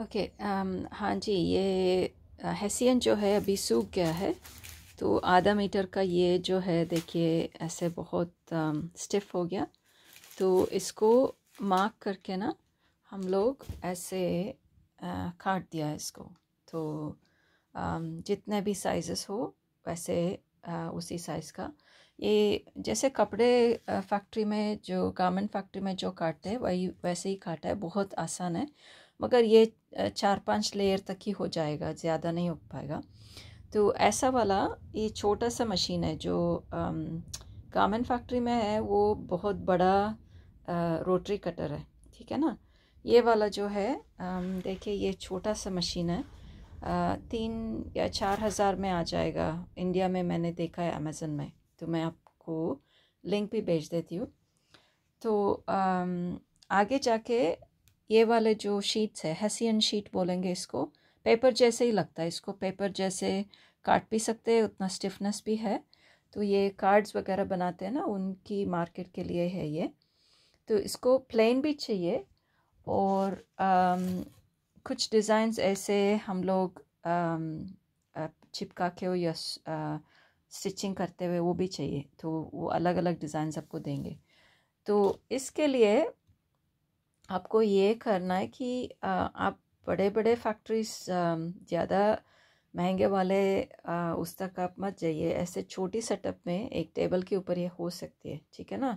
okay um, हाँ जी ये uh, Hessian जो है अभी सूख गया है तो आधा मीटर का ये जो है देखिए ऐसे बहुत स्टिफ um, हो गया तो इसको मार्क करके ना हम लोग ऐसे आ, uh, काट दिया इसको तो आ, um, जितने भी साइजेस हो वैसे आ, uh, उसी साइज़ का ये जैसे कपड़े फैक्ट्री में जो गारमेंट फैक्ट्री में जो काटते हैं वही वैसे ही काटा है बहुत आसान है मगर ये चार पांच लेयर तक ही हो जाएगा ज़्यादा नहीं हो पाएगा तो ऐसा वाला ये छोटा सा मशीन है जो कामन फैक्ट्री में है वो बहुत बड़ा रोटरी कटर है ठीक है ना ये वाला जो है देखिए ये छोटा सा मशीन है आ, तीन या चार हज़ार में आ जाएगा इंडिया में मैंने देखा है अमेज़न में तो मैं आपको लिंक भी भेज देती हूँ तो आ, आगे जाके ये वाले जो शीट्स है हेसियन शीट बोलेंगे इसको पेपर जैसे ही लगता है इसको पेपर जैसे काट भी सकते हैं उतना स्टिफनेस भी है तो ये कार्ड्स वगैरह बनाते हैं ना उनकी मार्केट के लिए है ये तो इसको प्लेन भी चाहिए और आम, um, कुछ डिज़ाइंस ऐसे हम लोग आम, um, चिपका के हो या स्टिचिंग करते हुए वो भी चाहिए तो वो अलग अलग डिज़ाइन आपको देंगे तो इसके लिए आपको ये करना है कि आप बड़े बड़े फैक्ट्रीज ज़्यादा महंगे वाले उस तक आप मत जाइए ऐसे छोटी सेटअप में एक टेबल के ऊपर ये हो सकती है ठीक है ना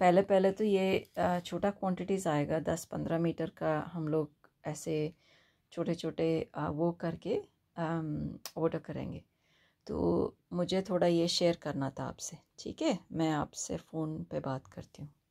पहले पहले तो ये छोटा क्वांटिटीज़ आएगा दस पंद्रह मीटर का हम लोग ऐसे छोटे छोटे वो करके ऑर्डर करेंगे तो मुझे थोड़ा ये शेयर करना था आपसे ठीक है मैं आपसे फ़ोन पे बात करती हूँ